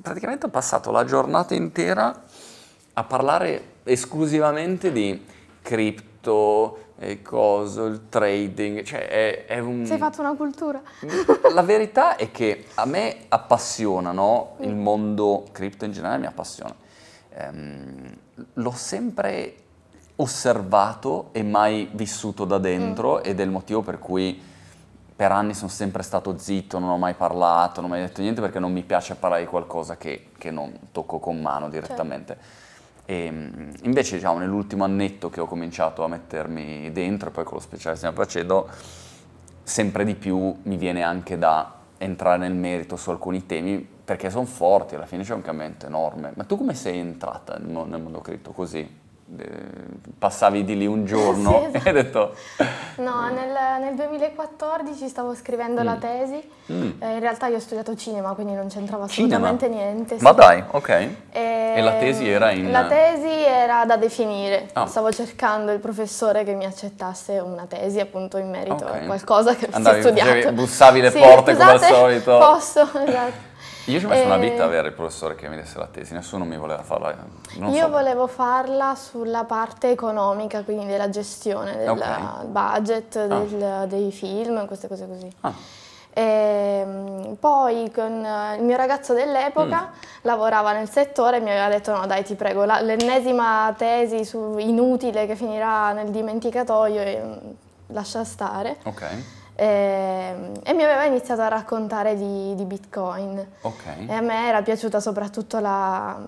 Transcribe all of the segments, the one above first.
Praticamente ho passato la giornata intera a parlare esclusivamente di cripto, eh, coso, il trading, cioè è, è un... Sei fatto una cultura. la verità è che a me appassiona, no? Mm. Il mondo cripto in generale mi appassiona. Ehm, l'ho sempre osservato e mai vissuto da dentro mm. ed è il motivo per cui per anni sono sempre stato zitto, non ho mai parlato, non ho mai detto niente perché non mi piace parlare di qualcosa che, che non tocco con mano direttamente. E, certo. ehm, invece diciamo nell'ultimo annetto che ho cominciato a mettermi dentro, e poi con lo speciale Signor Pacedo, sempre di più mi viene anche da entrare nel merito su alcuni temi perché sono forti, alla fine c'è un cambiamento enorme. Ma tu come sei entrata nel mondo cripto così? Eh, passavi di lì un eh, giorno sì, esatto. e hai esatto. detto... No, nel, nel 2014 stavo scrivendo mm. la tesi, mm. eh, in realtà io ho studiato cinema quindi non c'entrava assolutamente cinema. niente. Ma dai, ok. E, e, la tesi era in... La tesi era da definire, ah. stavo cercando il professore che mi accettasse una tesi appunto in merito okay. a qualcosa che Andavi, ho studiato. bussavi le sì, porte scusate, come al esatto. solito. Posso, esatto. Io ci ho messo e... una eh, vita a avere il professore che mi desse la tesi, nessuno mi voleva farla. Eh, non Io so. volevo farla sulla parte economica, quindi della gestione, del okay. budget, ah. del, dei film, queste cose così. Ah. E ehm, poi con eh, il mio ragazzo dell'epoca mm. lavorava nel settore e mi aveva detto no dai ti prego, l'ennesima tesi inutile che finirà nel dimenticatoio, e, mm, lascia stare. Ok. E, ehm, e mi aveva iniziato a raccontare di, di Bitcoin. Okay. E a me era piaciuta soprattutto la,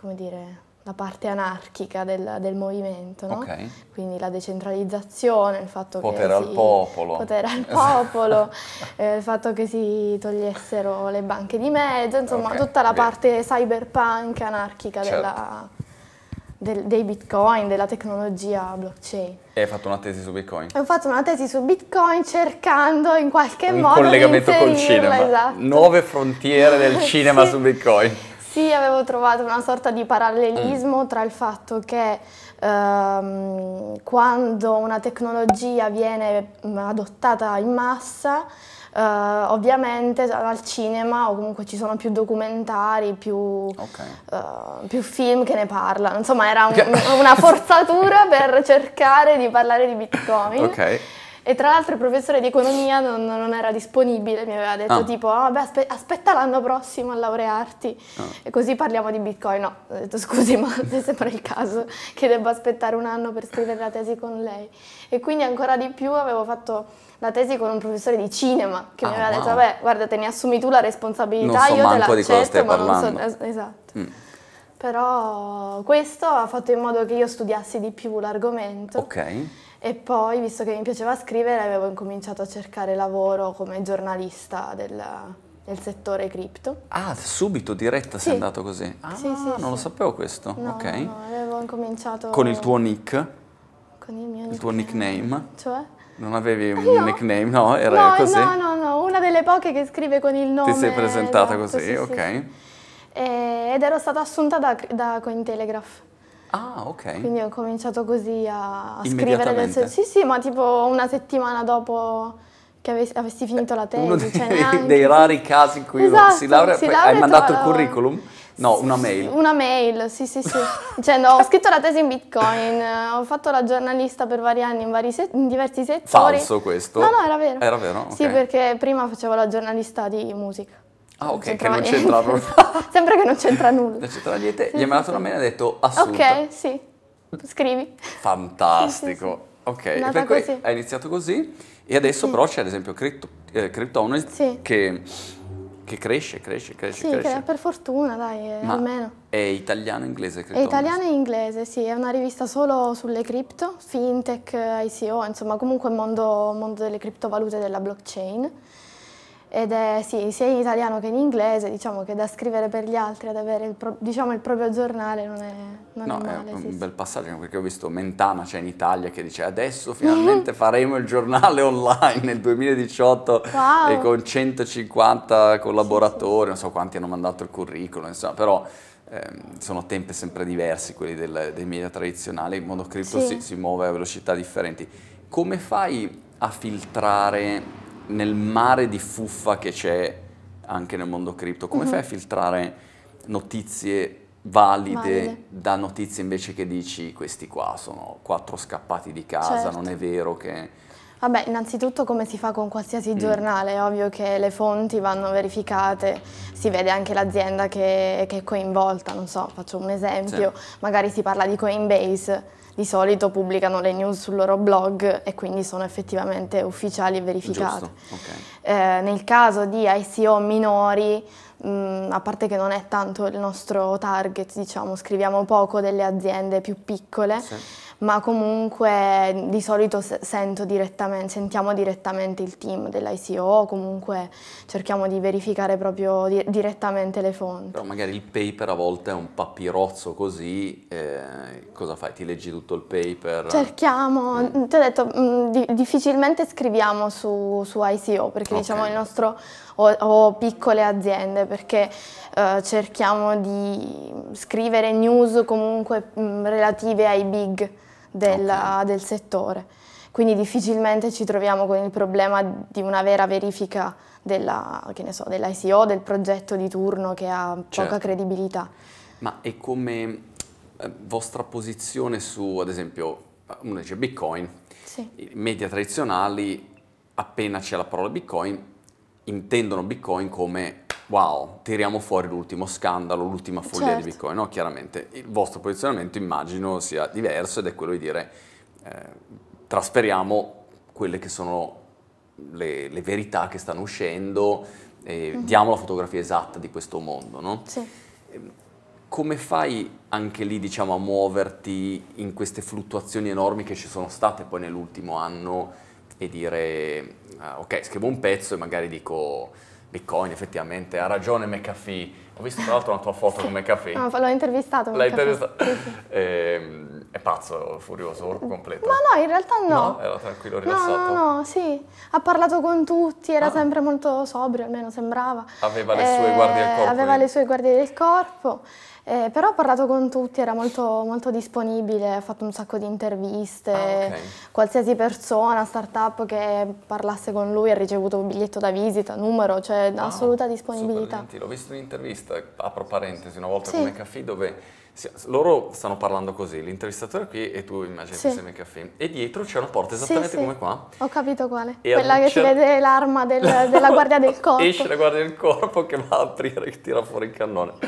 come dire, la parte anarchica del, del movimento, no? okay. quindi la decentralizzazione, il fatto potere che al si, popolo, potere al popolo, eh, il fatto che si togliessero le banche di mezzo, insomma okay. tutta la parte cyberpunk anarchica certo. della, del, dei bitcoin, della tecnologia blockchain. E hai fatto una tesi su bitcoin? Ho fatto una tesi su bitcoin cercando in qualche Un modo collegamento di col cinema. Esatto. Nuove frontiere del cinema sì. su bitcoin. Sì, avevo trovato una sorta di parallelismo mm. tra il fatto che ehm, quando una tecnologia viene mm, adottata in massa Uh, ovviamente cioè, al cinema o comunque ci sono più documentari, più, okay. uh, più film che ne parlano. Insomma, era un, una forzatura per cercare di parlare di Bitcoin. Okay. E tra l'altro il professore di economia non, non era disponibile, mi aveva detto ah. tipo, oh, beh, aspe aspetta l'anno prossimo a laurearti ah. e così parliamo di Bitcoin. No, ho detto scusi, ma se sembra il caso che debba aspettare un anno per scrivere la tesi con lei. E quindi ancora di più avevo fatto la tesi con un professore di cinema che ah, mi aveva wow. detto, vabbè, guarda, te ne assumi tu la responsabilità, so io te la accetto, ma parlando. non so... Esatto. Mm. Però questo ha fatto in modo che io studiassi di più l'argomento. Ok. E poi, visto che mi piaceva scrivere, avevo incominciato a cercare lavoro come giornalista del, del settore cripto. Ah, subito, diretta, sì. sei andato così? Ah, sì, sì, non sì. lo sapevo questo, no, ok. No, avevo incominciato... Con il tuo nick? Con il mio nick. Il tuo nickname? Cioè? Non avevi un no. nickname, no? Era no, così? No, no, no, una delle poche che scrive con il nome. Ti sei presentata esatto, così, sì, ok. Sì. Eh, ed ero stata assunta da, da Cointelegraph. Ah, ok. Quindi ho cominciato così a, a scrivere le Sì, sì, ma tipo una settimana dopo che avessi, avessi finito la tesi. Uno cioè dei, cioè dei rari casi in cui esatto, si laurea, si laurea hai mandato il curriculum. La... No, una mail. Una mail, sì, sì, sì. Dicendo, cioè, ho scritto la tesi in Bitcoin, ho fatto la giornalista per vari anni in, vari se- in diversi settori. Falso questo? No, no, era vero. Era vero? Okay. Sì, perché prima facevo la giornalista di musica. Ah, ok, non che non c'entra proprio. Sempre che non c'entra nulla. Non c'entra niente. Sì, Gli ha mandato una mail e ha detto, assurda. Ok, sì, scrivi. Fantastico. Sì, Ok, per cui hai iniziato così e adesso però c'è ad esempio Crypto, eh, Cryptones che che cresce, cresce, cresce. Sì, cresce. per fortuna, dai, eh, Ma almeno. È italiano e inglese, credo. È italiano e inglese, sì, è una rivista solo sulle cripto, fintech, ICO, insomma, comunque mondo, mondo delle criptovalute e della blockchain ed è sì, sia in italiano che in inglese, diciamo che da scrivere per gli altri, ad avere il, pro, diciamo, il proprio giornale non è non No, è, male, è un sì, bel passaggio, perché ho visto Mentana, c'è cioè in Italia, che dice adesso finalmente faremo il giornale online nel 2018 wow. e con 150 collaboratori, non so quanti hanno mandato il curriculum, insomma, però ehm, sono tempi sempre diversi quelli del, dei media tradizionali, il mondo cripto sì. si, si, muove a velocità differenti. Come fai a filtrare nel mare di fuffa che c'è anche nel mondo cripto, come mm -hmm. fai a mhm. filtrare notizie valide Valide. da notizie invece che dici questi qua sono quattro scappati di casa, certo. non è vero che... Vabbè, innanzitutto come si fa con qualsiasi mm. giornale, è ovvio che le fonti vanno verificate, si vede anche l'azienda che, che, è coinvolta, non so, faccio un esempio, sì. magari si parla di Coinbase, di solito pubblicano le news sul loro blog e quindi sono effettivamente ufficiali e verificate. Okay. Eh, nel caso di ICO minori, mh, mm, a parte che non è tanto il nostro target, diciamo, scriviamo poco delle aziende più piccole. Sì ma comunque di solito direttamente, sentiamo direttamente il team dell'ICO, comunque cerchiamo di verificare proprio di direttamente le fonti. Però magari il paper a volte è un papirozzo così, eh, cosa fai? Ti leggi tutto il paper? Cerchiamo, mm. mm ti ho detto, mm, di difficilmente scriviamo su, su ICO perché okay. diciamo il nostro o, o piccole aziende perché eh, cerchiamo di scrivere news comunque mh, mm, relative ai big del, okay. del settore. Quindi difficilmente ci troviamo con il problema di una vera verifica della, so, dell'ICO, del progetto di turno che ha certo. poca credibilità. Ma e come eh, vostra posizione su, ad esempio, uno dice Bitcoin, sì. I media tradizionali appena c'è la parola Bitcoin intendono Bitcoin come wow, tiriamo fuori l'ultimo scandalo, l'ultima foglia certo. di Bitcoin, no? Chiaramente il vostro posizionamento immagino sia diverso ed è quello di dire eh, trasferiamo quelle che sono le, le, verità che stanno uscendo e mm-hmm. diamo la fotografia esatta di questo mondo, no? Sì. Ehm, come fai anche lì, diciamo, a muoverti in queste fluttuazioni enormi che ci sono state poi nell'ultimo anno e dire, ah, ok, scrivo un pezzo e magari dico Bitcoin effettivamente, ha ragione McAfee. Ho visto tra l'altro una tua foto sì. con McAfee. No, l'ho intervistato. L'hai intervistato? eh, è pazzo, furioso, orco completo. Ma no, in realtà no. No, era tranquillo, rilassato. No, no, no sì. Ha parlato con tutti, era ah. sempre molto sobrio, almeno sembrava. Aveva le sue eh, guardie del corpo. Aveva le sue guardie del corpo. Eh, però ho parlato con tutti, era molto, molto disponibile, ha fatto un sacco di interviste, ah, okay. qualsiasi persona, startup che parlasse con lui ha ricevuto un biglietto da visita, numero, cioè ah, assoluta disponibilità. L'ho visto in un'intervista, apro parentesi, una volta sì. come caffè dove sì, loro stanno parlando così, l'intervistatore qui e tu immagini sì. insieme ai caffè. E dietro c'è una porta esattamente sì, come qua. Ho capito quale. E Quella che si vede l'arma del, della guardia del corpo. Esce la guardia del corpo che va a aprire e tira fuori il cannone. Ho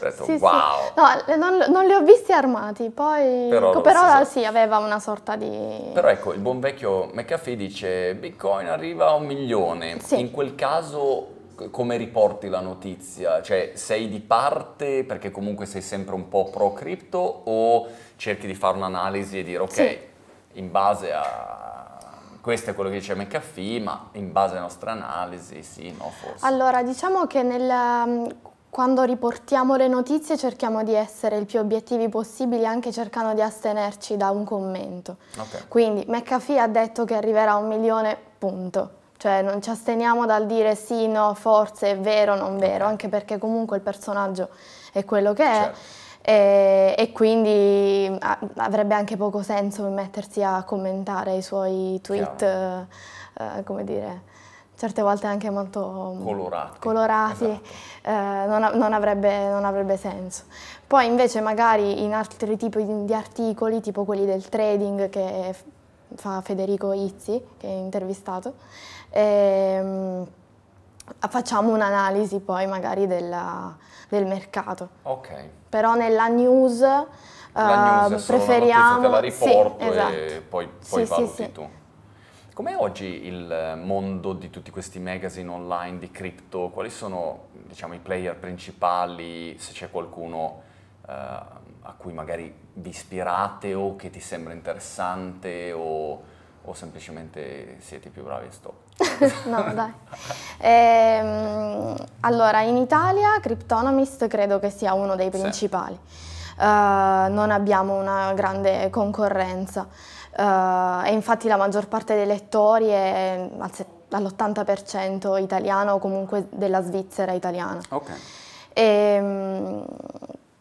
detto, sì, wow! No, non, non, li ho visti armati, poi... Però, però sì, aveva una sorta di... Però ecco, il buon vecchio McAfee dice Bitcoin arriva a un milione. In quel caso come riporti la notizia? Cioè, sei di parte perché comunque sei sempre un po' pro cripto o cerchi di fare un'analisi e dire ok, sì. in base a questo è quello che dice McAfee, ma in base alla nostra analisi, sì, no, forse. Allora, diciamo che nel, mm, quando riportiamo le notizie cerchiamo di essere il più obiettivi possibili anche cercando di astenerci da un commento. Okay. Quindi McAfee ha detto che arriverà a un milione, punto. Cioè non ci asteniamo dal dire sì, no, forse è vero, non vero, anche perché comunque il personaggio è quello che è. Certo. E, e, quindi avrebbe anche poco senso mettersi a commentare i suoi tweet, eh, eh, come dire, certe volte anche molto colorati, colorati esatto. eh, non, non, avrebbe, non, avrebbe, senso. Poi invece magari in altri tipi di articoli, tipo quelli del trading che fa Federico Izzi, che è intervistato, e, ehm, facciamo un'analisi poi magari della, del mercato. Ok. Però nella news, la ehm, news uh, preferiamo... Te la riporto sì, esatto. e poi, poi sì, valuti sì, tu. Com'è oggi il mondo di tutti questi magazine online di cripto? Quali sono diciamo, i player principali, se c'è qualcuno uh, a cui magari vi ispirate o che ti sembra interessante o, o semplicemente siete più bravi e stop? no, dai. Ehm, allora, in Italia Cryptonomist credo che sia uno dei principali. Uh, non abbiamo una grande concorrenza uh, e infatti la maggior parte dei lettori è all'80% italiano o comunque della Svizzera italiana. Ok. E, ehm,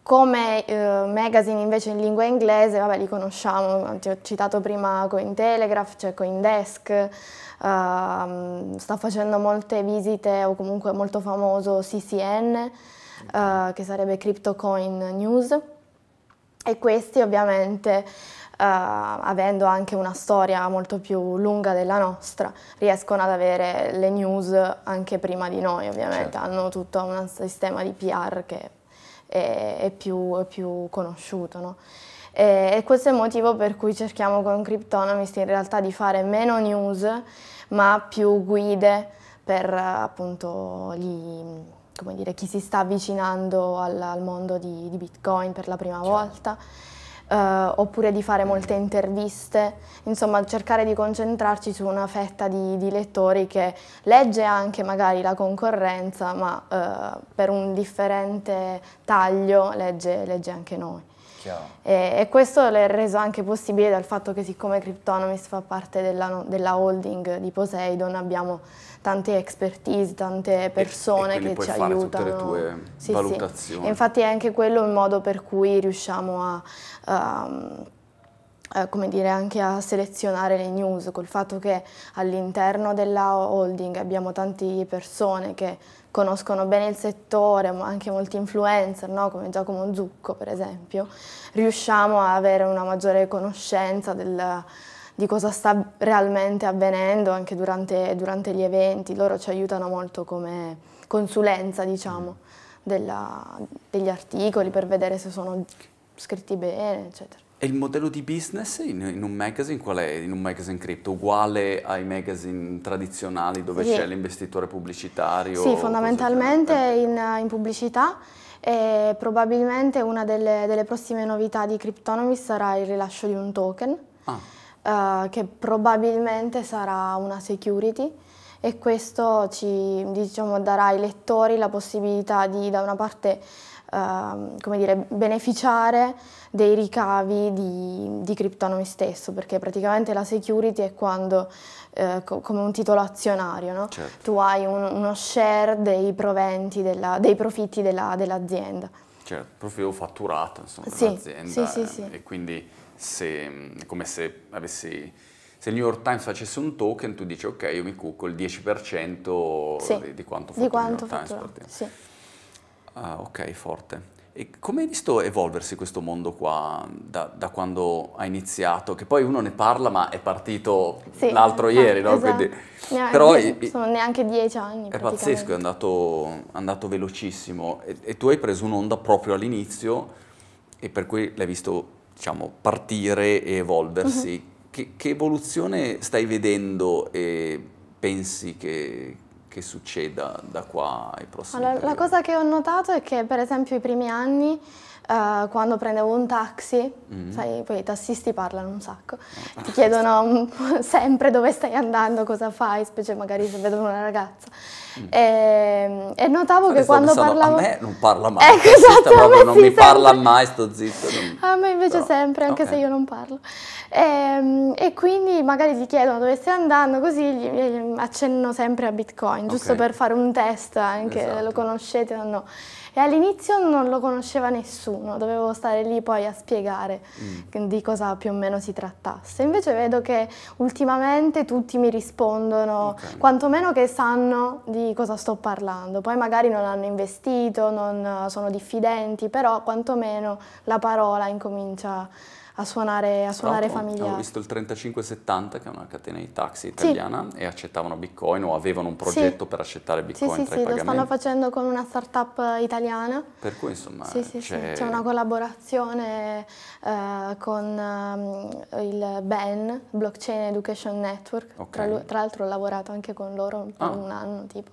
come eh, magazine invece in lingua inglese, vabbè li conosciamo, ti ho citato prima Cointelegraph, c'è cioè Coindesk, eh, sta facendo molte visite o comunque molto famoso CCN, eh, che sarebbe CryptoCoin News, e questi ovviamente Uh, avendo anche una storia molto più lunga della nostra, riescono ad avere le news anche prima di noi, ovviamente, certo. hanno tutto un sistema di PR che è, è, più, è più, conosciuto. No? E, e, questo è il motivo per cui cerchiamo con Cryptonomist in realtà di fare meno news ma più guide per appunto gli, dire, chi si sta avvicinando al, al mondo di, di Bitcoin per la prima certo. volta eh, oppure di fare molte interviste, insomma cercare di concentrarci su una fetta di, di lettori che legge anche magari la concorrenza, ma eh, per un differente taglio legge, legge anche noi. E, e, questo l'è reso anche possibile dal fatto che siccome Cryptonomist fa parte della, della holding di Poseidon abbiamo tante expertise, tante persone e, e che ci aiutano. le Sì, sì. infatti è anche quello il modo per cui riusciamo a, a eh, come dire, anche a selezionare le news, col fatto che all'interno della holding abbiamo tante persone che conoscono bene il settore, ma anche molti influencer, no? come Giacomo Zucco per esempio, riusciamo a avere una maggiore conoscenza del, di cosa sta realmente avvenendo anche durante, durante, gli eventi, loro ci aiutano molto come consulenza diciamo, mm. della, degli articoli per vedere se sono scritti bene, eccetera. E il modello di business in, in, un magazine qual è? In un magazine cripto, uguale ai magazine tradizionali dove sì. c'è l'investitore pubblicitario? Sì, fondamentalmente in, in, pubblicità e probabilmente una delle, delle, prossime novità di Cryptonomy sarà il rilascio di un token ah. uh, che probabilmente sarà una security e questo ci diciamo, darà ai lettori la possibilità di da una parte Ehm, come dire, beneficiare dei ricavi di, di Cryptonomy stesso, perché praticamente la security è quando, eh, co come un titolo azionario, no? certo. tu hai un, uno share dei proventi, della, dei profitti dell'azienda. Dell certo, profilo fatturato insomma, sì, dell'azienda sì, sì, sì. e quindi se, è come se avessi se il New York Times facesse un token, tu dici ok, io mi cucco il 10% sì, di, di, quanto fa il New York Times. Sì. Ah, ok, forte. E come hai visto evolversi questo mondo qua da, da, quando hai iniziato? Che poi uno ne parla, ma è partito sì, l'altro ah, ieri, no? Esatto. Quindi, neanche, però sono neanche dieci anni. È pazzesco, è andato, andato velocissimo. E, e, tu hai preso un'onda proprio all'inizio e per cui l'hai visto diciamo, partire e evolversi. Uh mhm. -huh. che, che evoluzione stai vedendo e pensi che, che succeda da qua ai prossimi allora, La cosa che ho notato è che per esempio i primi anni uh, quando prendevo un taxi, mm. sai, poi i tassisti parlano un sacco, ah. ti chiedono sempre dove stai andando, cosa fai, specie magari se vedono una ragazza. Mm. E, ehm, e, notavo Perché che quando pensando, parlavo... A me non parla mai, ecco, esatto, me non sì, mi sempre. parla mai, sto zitto. Non... A me invece Però, sempre, anche okay. se io non parlo. E, ehm, e, quindi magari ti chiedono dove stai andando, così gli, gli accenno sempre a Bitcoin, giusto okay. per fare un test, anche esatto. lo conoscete o no e all'inizio non lo conosceva nessuno, dovevo stare lì poi a spiegare mm. di cosa più o meno si trattasse. Invece vedo che ultimamente tutti mi rispondono, okay. quantomeno che sanno di cosa sto parlando, poi magari non hanno investito, non eh, sono diffidenti, però quantomeno la parola incomincia a a suonare, a suonare familiare. Ho visto il 3570 che è una catena di taxi italiana sì. e accettavano bitcoin o avevano un progetto sì. per accettare bitcoin sì, sì, sì, lo stanno facendo con una startup italiana. Per cui insomma sì, sì, c'è... Sì. c'è una collaborazione eh, con eh, il BEN, Blockchain Education Network, okay. tra, l'altro ho lavorato anche con loro per ah. un anno tipo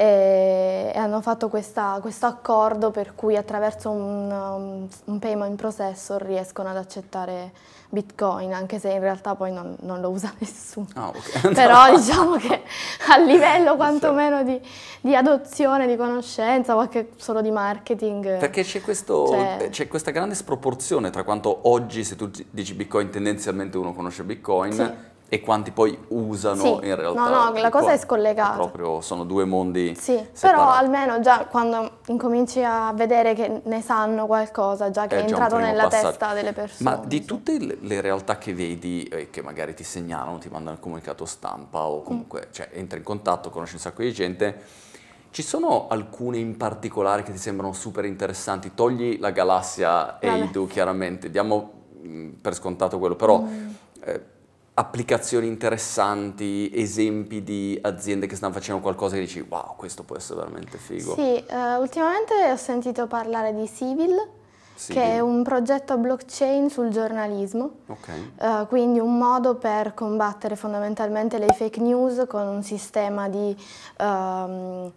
e, hanno fatto questo accordo per cui attraverso un, um, un, payment processor riescono ad accettare bitcoin, anche se in realtà poi non, non lo usa nessuno. Oh, okay. Però diciamo che a livello quantomeno di, di, adozione, di conoscenza o anche solo di marketing. Perché c'è, cioè... questa grande sproporzione tra quanto oggi se tu dici bitcoin tendenzialmente uno conosce bitcoin. Sì e quanti poi usano sì, in realtà. No, no, la cosa è scollegata. È proprio sono due mondi Sì, separati. però almeno già quando incominci a vedere che ne sanno qualcosa, già che è, è entrato nella passaggio. testa delle persone. Ma di tutte le realtà che vedi e eh, che magari ti segnalano, ti mandano il comunicato stampa o mm. comunque mm. cioè, entri in contatto, conosci un sacco di gente, ci sono alcune in particolare che ti sembrano super interessanti? Togli la galassia Eidu, chiaramente, diamo mm, per scontato quello, però... Mm. Eh, applicazioni interessanti, esempi di aziende che stanno facendo qualcosa che dici wow, questo può essere veramente figo? Sì, eh, ultimamente ho sentito parlare di Civil, sì. che è un progetto blockchain sul giornalismo, okay. eh, quindi un modo per combattere fondamentalmente le fake news con un sistema di ehm,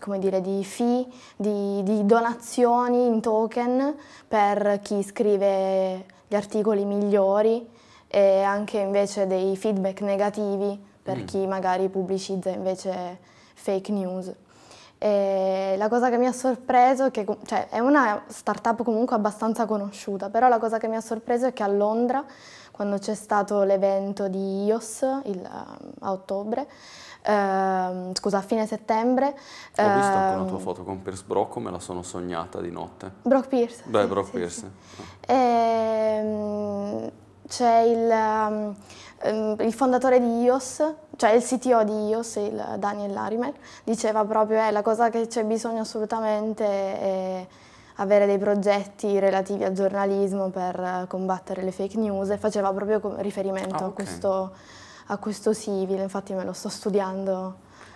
come dire, di fee, di, di, donazioni in token per chi scrive gli articoli migliori e anche invece dei feedback negativi per mm. chi magari pubblicizza invece fake news. E la cosa che mi ha sorpreso è che cioè, è una startup comunque abbastanza conosciuta, però la cosa che mi ha sorpreso è che a Londra, quando c'è stato l'evento di IOS il, a ottobre, eh, scusa, a fine settembre. Ho eh, visto anche una ehm, tua foto con Pierce Brocco, me la sono sognata di notte. Brock Pierce. Beh, sì, Brock sì, Pierce. Sì. Ah. E, c'è il, um, um, il, fondatore di IOS, cioè il CTO di IOS, il Daniel Larimer, diceva proprio che eh, la cosa che c'è bisogno assolutamente è avere dei progetti relativi al giornalismo per combattere le fake news e faceva proprio riferimento ah, okay. a, questo, a questo civile, infatti me lo sto studiando.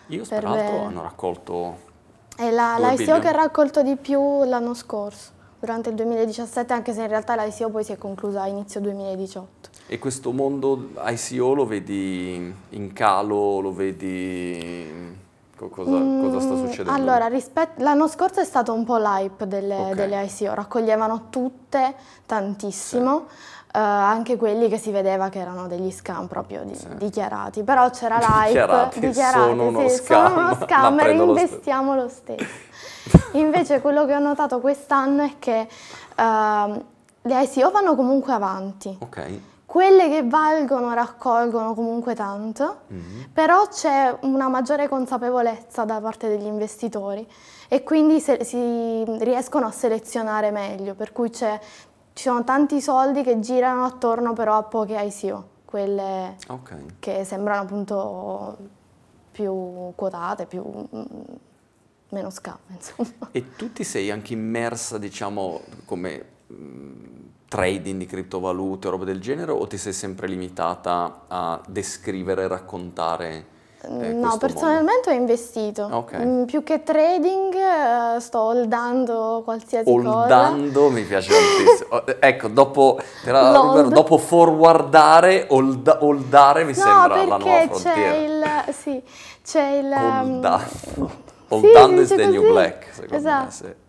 IOS per peraltro hanno raccolto... È la, la SEO che ha raccolto di più l'anno scorso durante il 2017, anche se in realtà l'ICO poi si è conclusa a inizio 2018. E questo mondo ICO lo vedi in calo, lo vedi... Cosa, mm, cosa, sta succedendo? Allora, l'anno scorso è stato un po' l'hype delle, okay. delle, ICO, raccoglievano tutte tantissimo. Sì. Eh, anche quelli che si vedeva che erano degli scam proprio di, sì. dichiarati, però c'era l'hype, dichiarati, dichiarati sono, sì, uno scam, sono uno scam, reinvestiamo lo stesso. Invece quello che ho notato quest'anno è che uh, ehm, le ICO vanno comunque avanti. Okay. Quelle che valgono raccolgono comunque tanto, mm -hmm. però c'è una maggiore consapevolezza da parte degli investitori e quindi si riescono a selezionare meglio, per cui c'è ci sono tanti soldi che girano attorno però a poche ICO, quelle okay. che sembrano appunto più quotate, più meno scava, insomma. E tu ti sei anche immersa, diciamo, come trading di criptovalute o roba del genere o ti sei sempre limitata a descrivere e raccontare Mm, eh, no, personalmente mondo. ho investito. Okay. Mm, più che trading eh, sto oldando qualsiasi oldando, cosa. Oldando mi piace tantissimo. Oh, eh, ecco, dopo, però, dopo forwardare, olda, holdare mi no, sembra la nuova frontiera. c'è il... Sì, c'è il... Ehm, oldando. Oldando sì, is the così. new black, secondo esatto. me, sì.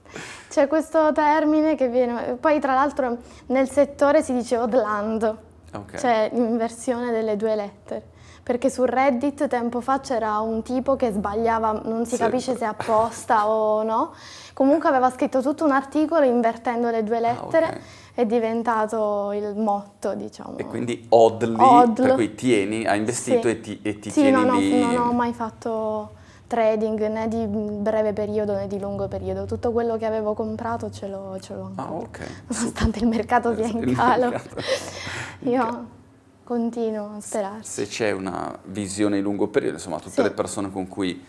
C'è questo termine che viene... Poi tra l'altro nel settore si dice odlando. Okay. Cioè inversione delle due lettere perché su Reddit tempo fa c'era un tipo che sbagliava, non si sì. capisce se apposta o no, comunque aveva scritto tutto un articolo invertendo le due ah, lettere. Ah, okay è diventato il motto, diciamo. E quindi oddly, Odl. per cui tieni, ha investito sì. e ti, e ti sì, tieni no, no, lì. non ho mai fatto trading né di breve periodo né di lungo periodo. Tutto quello che avevo comprato ce l'ho, ce l'ho ancora. Ah, ok. Nonostante Super. il mercato sia in calo. Io Continuo a sperarci. Se c'è una visione di lungo periodo, insomma, tutte sì. le persone con cui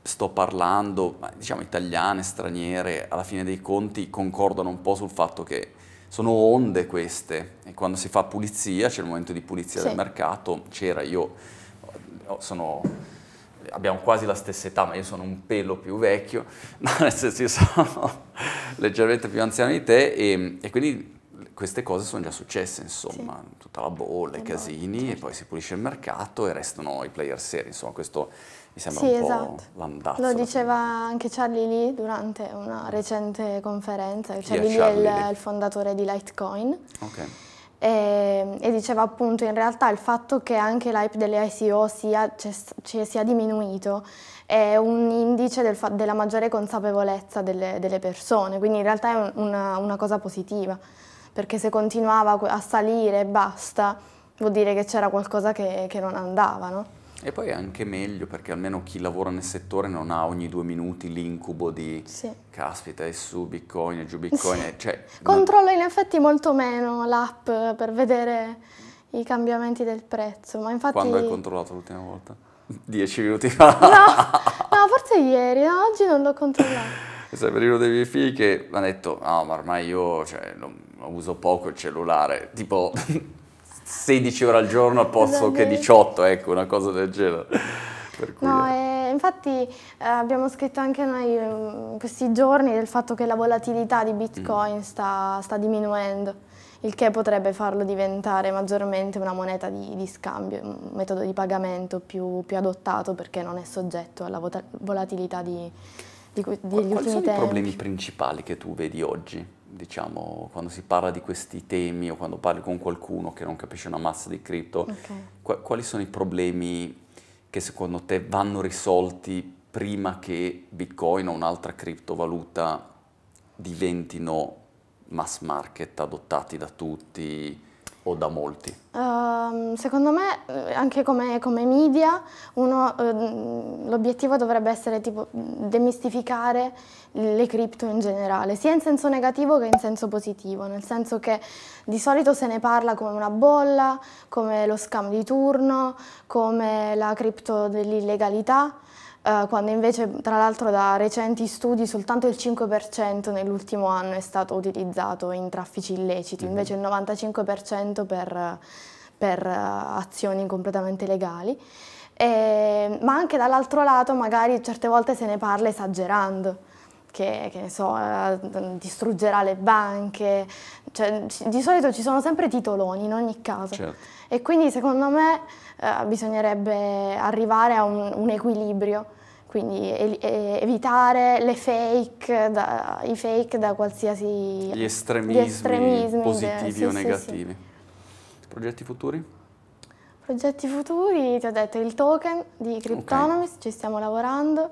sto parlando, diciamo italiane, straniere, alla fine dei conti concordano un po' sul fatto che sono onde queste e quando si fa pulizia, c'è il momento di pulizia sì. del mercato, c'era io, sono, abbiamo quasi la stessa età, ma io sono un pelo più vecchio, nel senso io sono leggermente più anziano di te e, e quindi queste cose sono già successe, insomma, sì. tutta la bolla, i eh casini, certo. e poi si pulisce il mercato e restano i player seri, insomma, questo mi sembra sì, un esatto. po' l'andazzo. Lo diceva anche Charlie Lee durante una recente conferenza, Chi Charlie, Lee Charlie è il, Lee? il, fondatore di Litecoin. Ok. E, ehm, e, diceva appunto in realtà il fatto che anche l'hype delle ICO sia, sia diminuito è un indice del della maggiore consapevolezza delle, delle, persone, quindi in realtà è un, una, una cosa positiva perché se continuava a salire e basta, vuol dire che c'era qualcosa che, che non andava, no? E poi è anche meglio perché almeno chi lavora nel settore non ha ogni due minuti l'incubo di sì. caspita è su bitcoin e giù bitcoin. Sì. Cioè, Controllo non... in effetti molto meno l'app per vedere i cambiamenti del prezzo. Ma infatti... Quando hai controllato l'ultima volta? Dieci minuti fa? No, no forse ieri, no, oggi non l'ho controllato. Sai, per i dei miei figli che mi ha detto, no, ma ormai io cioè, non uso poco il cellulare, tipo 16 ore al giorno al posto che 18, esatto. ecco, una cosa del genere. no, è... Eh, infatti eh, abbiamo scritto anche noi mm, questi giorni del fatto che la volatilità di Bitcoin mm. sta, sta, diminuendo, il che potrebbe farlo diventare maggiormente una moneta di, di scambio, un metodo di pagamento più, più, adottato perché non è soggetto alla volatilità di, di, degli Qual, ultimi tempi. Quali sono i problemi principali che tu vedi oggi? diciamo, quando si parla di questi temi o quando parli con qualcuno che non capisce una massa di cripto, okay. qu quali sono i problemi che secondo te vanno risolti prima che Bitcoin o un'altra criptovaluta diventino mass market, adottati da tutti, o da molti? Uh, secondo me, eh, anche come, come media, uh, l'obiettivo dovrebbe essere tipo demistificare le cripto in generale, sia in senso negativo che in senso positivo, nel senso che di solito se ne parla come una bolla, come lo scam di turno, come la cripto dell'illegalità, eh, quando invece tra l'altro da recenti studi soltanto il 5% nell'ultimo anno è stato utilizzato in traffici illeciti, mm -hmm. invece il 95% per, per eh, azioni completamente legali. E, ma anche dall'altro lato magari certe volte se ne parla esagerando che, che so, eh, distruggerà le banche, cioè, di solito ci sono sempre titoloni in ogni caso. Certo. E quindi secondo me eh, bisognerebbe arrivare a un, un equilibrio, quindi evitare le fake, da, i fake da qualsiasi... Gli estremismi, gli estremismi positivi sì, o negativi. sì. Progetti futuri? Progetti futuri, ti ho detto il token di Cryptonomist, okay. ci stiamo lavorando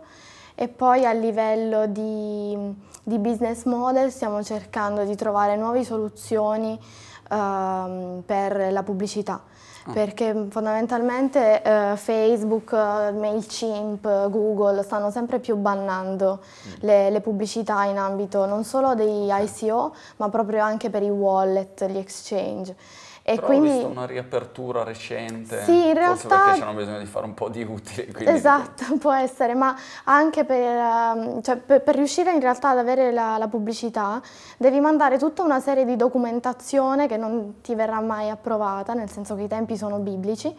e poi a livello di, di business model stiamo cercando di trovare nuove soluzioni uh, per la pubblicità. Ah. Perché fondamentalmente uh, Facebook, MailChimp, Google stanno sempre più bannando mm. le, le, pubblicità in ambito non solo dei ICO, ma proprio anche per i wallet, gli exchange. E Però quindi... ho visto una riapertura recente, sì, in realtà... forse perché c'è bisogno di fare un po' di utile. Esatto, può essere, ma anche per, ehm, cioè, per, per, riuscire in realtà ad avere la, la, pubblicità devi mandare tutta una serie di documentazione che non ti verrà mai approvata, nel senso che i tempi sono biblici,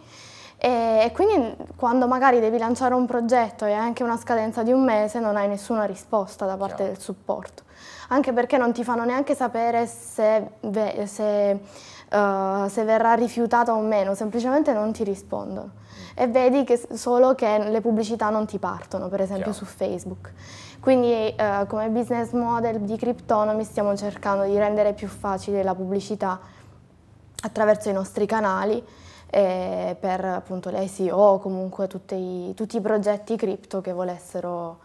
e quindi quando magari devi lanciare un progetto e hai anche una scadenza di un mese non hai nessuna risposta da parte Chiaro. del supporto, anche perché non ti fanno neanche sapere se, se, uh, se verrà rifiutata o meno, semplicemente non ti rispondono e vedi che solo che le pubblicità non ti partono, per esempio Chiaro. su Facebook. Quindi uh, come business model di Cryptonomy stiamo cercando di rendere più facile la pubblicità attraverso i nostri canali eh, per appunto l'ICO o comunque i, tutti i progetti cripto che volessero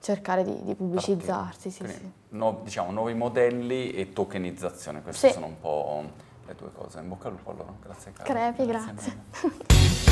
cercare di, di pubblicizzarsi. Sì, sì. No, diciamo nuovi modelli e tokenizzazione, queste sì. sono un po' le due cose. In bocca al lupo allora, grazie Carlo. Crepi, grazie. grazie.